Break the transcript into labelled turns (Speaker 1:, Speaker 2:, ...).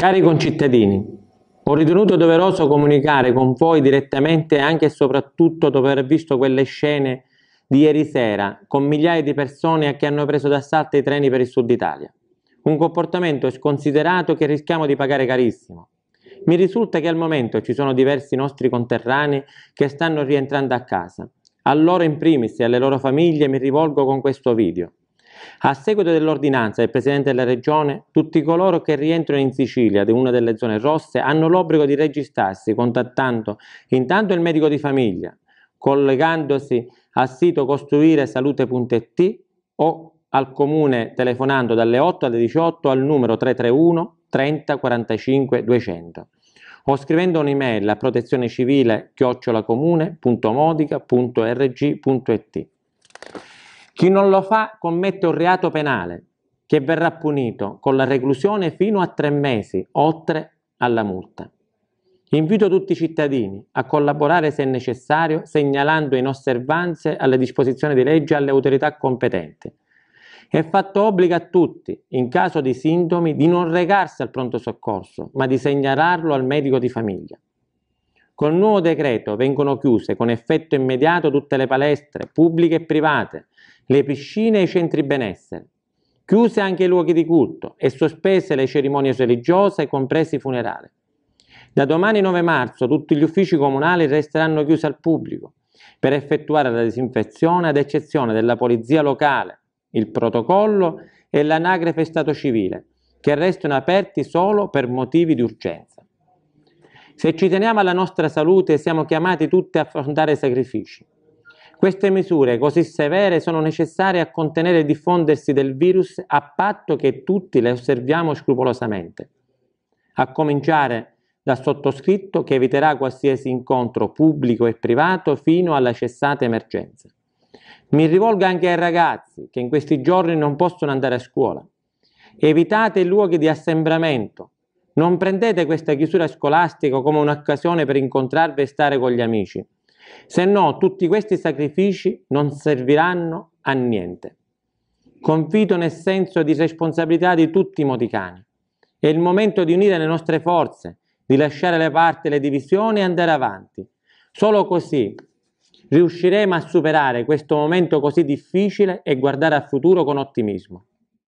Speaker 1: Cari concittadini, ho ritenuto doveroso comunicare con voi direttamente anche e soprattutto dopo aver visto quelle scene di ieri sera con migliaia di persone che hanno preso d'assalto i treni per il sud Italia. Un comportamento sconsiderato che rischiamo di pagare carissimo. Mi risulta che al momento ci sono diversi nostri conterranei che stanno rientrando a casa. A loro in primis e alle loro famiglie mi rivolgo con questo video. A seguito dell'ordinanza del Presidente della Regione, tutti coloro che rientrano in Sicilia di una delle zone rosse hanno l'obbligo di registrarsi contattando intanto il medico di famiglia, collegandosi al sito costruiresalute.it o al comune telefonando dalle 8 alle 18 al numero 331 30 45 200 o scrivendo un'email a protezione civile chiocciolacomune.modica.rg.it. Chi non lo fa commette un reato penale che verrà punito con la reclusione fino a tre mesi, oltre alla multa. Invito tutti i cittadini a collaborare se necessario, segnalando inosservanze alle disposizioni di legge alle autorità competenti. È fatto obbligo a tutti, in caso di sintomi, di non recarsi al pronto soccorso, ma di segnalarlo al medico di famiglia. Col nuovo decreto vengono chiuse con effetto immediato tutte le palestre, pubbliche e private, le piscine e i centri benessere. Chiuse anche i luoghi di culto e sospese le cerimonie religiose, compresi i funerali. Da domani 9 marzo tutti gli uffici comunali resteranno chiusi al pubblico per effettuare la disinfezione ad eccezione della polizia locale, il protocollo e l'anagrafe stato civile, che restano aperti solo per motivi di urgenza. Se ci teniamo alla nostra salute siamo chiamati tutti a affrontare sacrifici. Queste misure così severe sono necessarie a contenere il diffondersi del virus a patto che tutti le osserviamo scrupolosamente. A cominciare dal sottoscritto che eviterà qualsiasi incontro pubblico e privato fino alla cessata emergenza. Mi rivolgo anche ai ragazzi che in questi giorni non possono andare a scuola. Evitate i luoghi di assembramento, non prendete questa chiusura scolastica come un'occasione per incontrarvi e stare con gli amici, se no tutti questi sacrifici non serviranno a niente. Confido nel senso di responsabilità di tutti i moticani. È il momento di unire le nostre forze, di lasciare da parte le divisioni e andare avanti. Solo così riusciremo a superare questo momento così difficile e guardare al futuro con ottimismo.